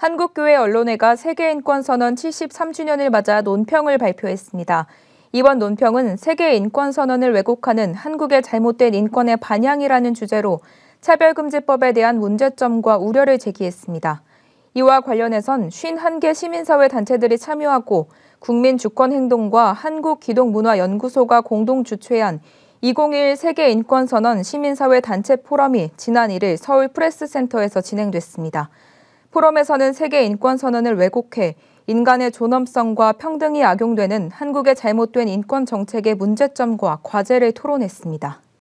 한국교회 언론회가 세계인권선언 73주년을 맞아 논평을 발표했습니다. 이번 논평은 세계인권선언을 왜곡하는 한국의 잘못된 인권의 반향이라는 주제로 차별금지법에 대한 문제점과 우려를 제기했습니다. 이와 관련해선 51개 시민사회 단체들이 참여하고 국민주권행동과 한국기독문화연구소가 공동 주최한 2021 세계인권선언 시민사회 단체 포럼이 지난 1일 서울 프레스센터에서 진행됐습니다. 포럼에서는 세계 인권 선언을 왜곡해 인간의 존엄성과 평등이 악용되는 한국의 잘못된 인권 정책의 문제점과 과제를 토론했습니다.